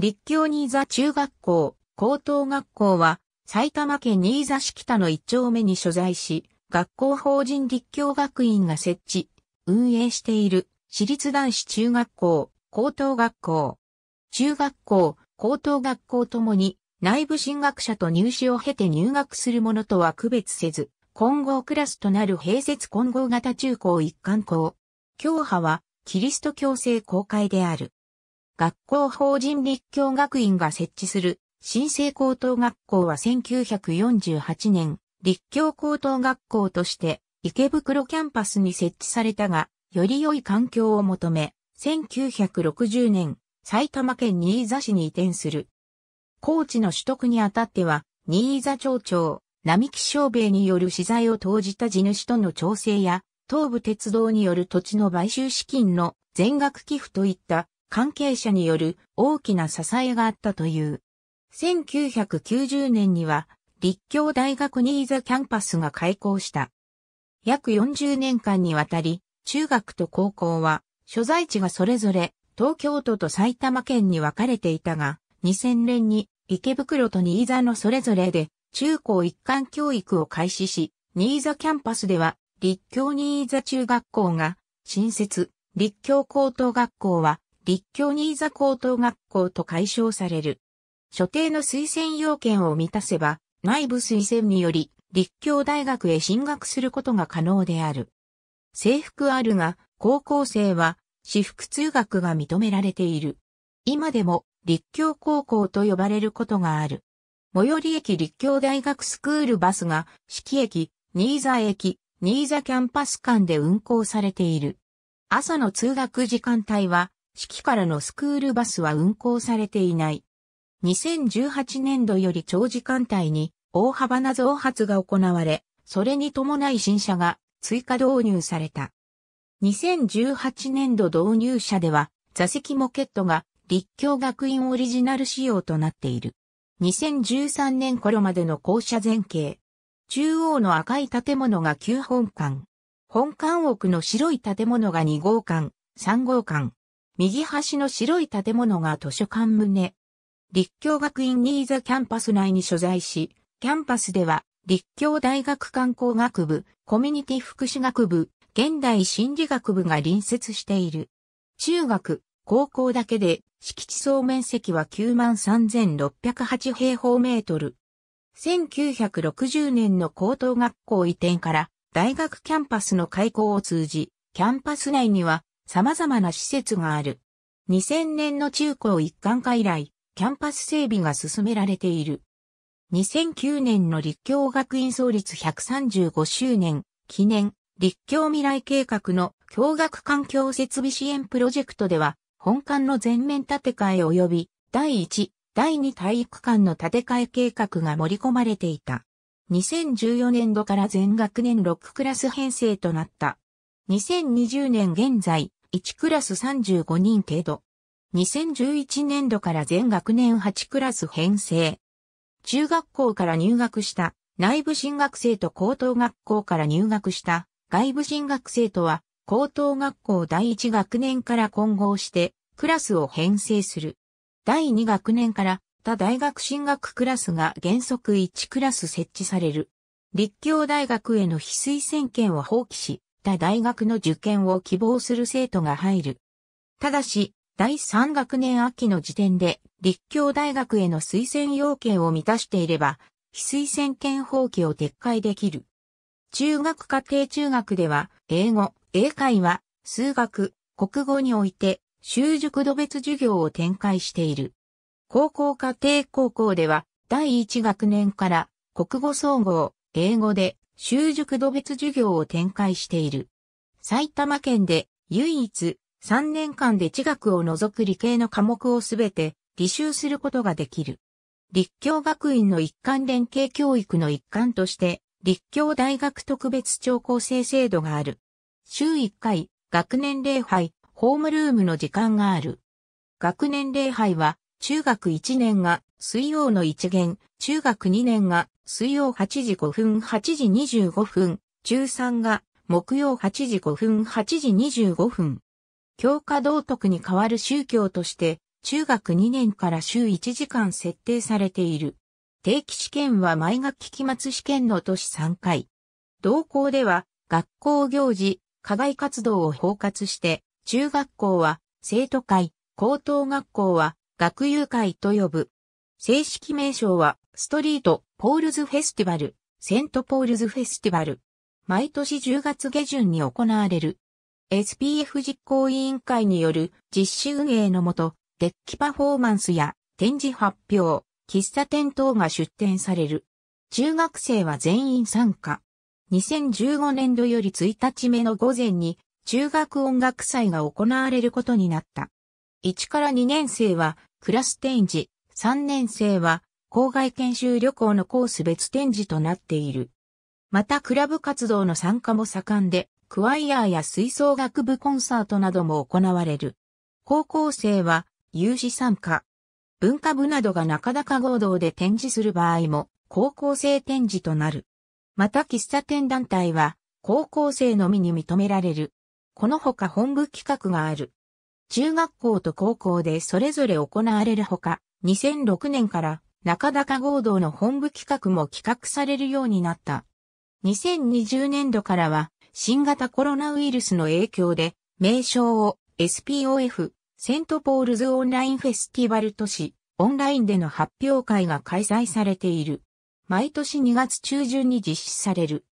立教新座中学校、高等学校は、埼玉県新座市北の一丁目に所在し、学校法人立教学院が設置、運営している、私立男子中学校、高等学校、中学校、高等学校ともに、内部進学者と入試を経て入学するものとは区別せず、混合クラスとなる併設混合型中高一貫校。教派は、キリスト教制公会である。学校法人立教学院が設置する、新生高等学校は1948年、立教高等学校として池袋キャンパスに設置されたが、より良い環境を求め、1960年、埼玉県新座市に移転する。高知の取得にあたっては、新座町長、並木商兵による資材を投じた地主との調整や、東武鉄道による土地の買収資金の全額寄付といった関係者による大きな支えがあったという。1990年には、立教大学ニーザキャンパスが開校した。約40年間にわたり、中学と高校は、所在地がそれぞれ東京都と埼玉県に分かれていたが、2000年に池袋と新座のそれぞれで中高一貫教育を開始し、新座キャンパスでは立教新座中学校が新設、立教高等学校は立教新座高等学校と解消される。所定の推薦要件を満たせば、内部推薦により、立教大学へ進学することが可能である。制服あるが、高校生は、私服通学が認められている。今でも、立教高校と呼ばれることがある。最寄り駅立教大学スクールバスが、四季駅、新座駅、新座キャンパス間で運行されている。朝の通学時間帯は、式からのスクールバスは運行されていない。2018年度より長時間帯に大幅な増発が行われ、それに伴い新車が追加導入された。2018年度導入車では座席モケットが立教学院オリジナル仕様となっている。2013年頃までの校舎前景。中央の赤い建物が9本館。本館奥の白い建物が2号館、3号館。右端の白い建物が図書館棟。立教学院ニーザキャンパス内に所在し、キャンパスでは、立教大学観光学部、コミュニティ福祉学部、現代心理学部が隣接している。中学、高校だけで、敷地総面積は93,608平方メートル。1960年の高等学校移転から、大学キャンパスの開校を通じ、キャンパス内には様々な施設がある。2000年の中高一貫化以来、キャンパス整備が進められている。2009年の立教学院創立135周年記念立教未来計画の教学環境設備支援プロジェクトでは本館の全面建て替え及び第1、第2体育館の建て替え計画が盛り込まれていた。2014年度から全学年6クラス編成となった。2020年現在、1クラス35人程度。2011年度から全学年8クラス編成。中学校から入学した内部進学生と高等学校から入学した外部進学生とは高等学校第1学年から混合してクラスを編成する。第2学年から他大学進学クラスが原則1クラス設置される。立教大学への非推薦権を放棄し、った大学の受験を希望する生徒が入る。ただし、第3学年秋の時点で、立教大学への推薦要件を満たしていれば、非推薦権放棄を撤回できる。中学家庭中学では、英語、英会話、数学、国語において、習熟度別授業を展開している。高校家庭高校では、第1学年から、国語総合、英語で、習熟度別授業を展開している。埼玉県で唯一3年間で地学を除く理系の科目をすべて履修することができる。立教学院の一貫連携教育の一環として、立教大学特別聴講生制度がある。週1回、学年礼拝、ホームルームの時間がある。学年礼拝は、中学1年が水曜の1限、中学2年が水曜8時5分8時25分、中3が木曜8時5分8時25分。教科道徳に代わる宗教として、中学2年から週1時間設定されている。定期試験は毎学期期末試験の年3回。同校では、学校行事、課外活動を包括して、中学校は生徒会、高等学校は学友会と呼ぶ。正式名称はストリートポールズフェスティバル、セントポールズフェスティバル。毎年10月下旬に行われる。SPF 実行委員会による実施運営のもと、デッキパフォーマンスや展示発表、喫茶店等が出展される。中学生は全員参加。2015年度より1日目の午前に中学音楽祭が行われることになった。1から2年生はクラス展示、3年生は校外研修旅行のコース別展示となっている。またクラブ活動の参加も盛んで、クワイアーや吹奏楽部コンサートなども行われる。高校生は有志参加。文化部などが中高合同で展示する場合も、高校生展示となる。また喫茶店団体は、高校生のみに認められる。このほか本部企画がある。中学校と高校でそれぞれ行われるほか、2006年から中高合同の本部企画も企画されるようになった。2020年度からは新型コロナウイルスの影響で名称を SPOF セントポールズオンラインフェスティバル都市オンラインでの発表会が開催されている。毎年2月中旬に実施される。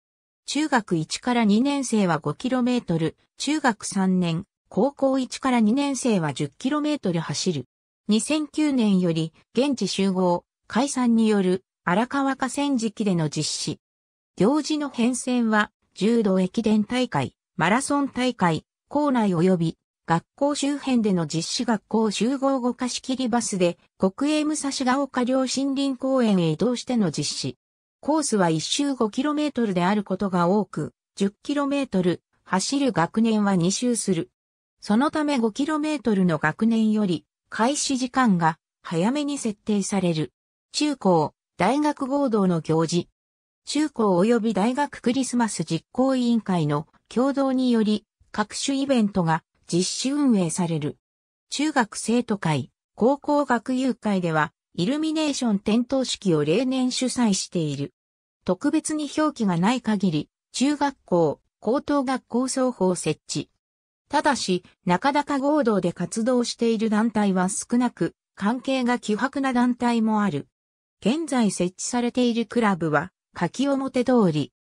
中学1から2年生は 5km、中学3年、高校1から2年生は 10km 走る。2009年より現地集合、解散による荒川河川敷での実施。行事の変遷は、柔道駅伝大会、マラソン大会、校内及び学校周辺での実施学校集合後貸し切りバスで国営武蔵ヶ丘両森林公園へ移動しての実施。コースは1周 5km であることが多く、10km 走る学年は2周する。そのため 5km の学年より開始時間が早めに設定される。中高、大学合同の行事、中高及び大学クリスマス実行委員会の共同により、各種イベントが実施運営される。中学生徒会、高校学友会では、イルミネーション点灯式を例年主催している。特別に表記がない限り、中学校、高等学校双方設置。ただし、中高合同で活動している団体は少なく、関係が希薄な団体もある。現在設置されているクラブは、柿表通り。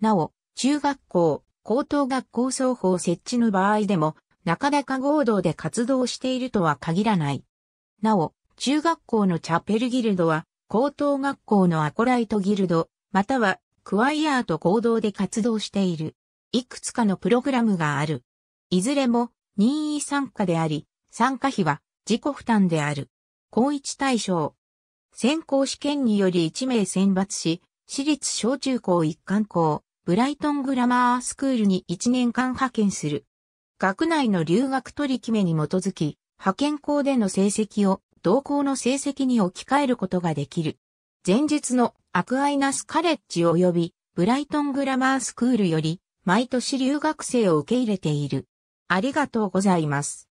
なお、中学校、高等学校双方設置の場合でも、中高合同で活動しているとは限らない。なお、中学校のチャペルギルドは、高等学校のアコライトギルド、または、クワイアーと合同で活動している。いくつかのプログラムがある。いずれも、任意参加であり、参加費は自己負担である。高一対象、選考試験により1名選抜し、私立小中高一貫校、ブライトングラマースクールに1年間派遣する。学内の留学取り決めに基づき、派遣校での成績を同校の成績に置き換えることができる。前述のアクアイナスカレッジ及びブライトングラマースクールより毎年留学生を受け入れている。ありがとうございます。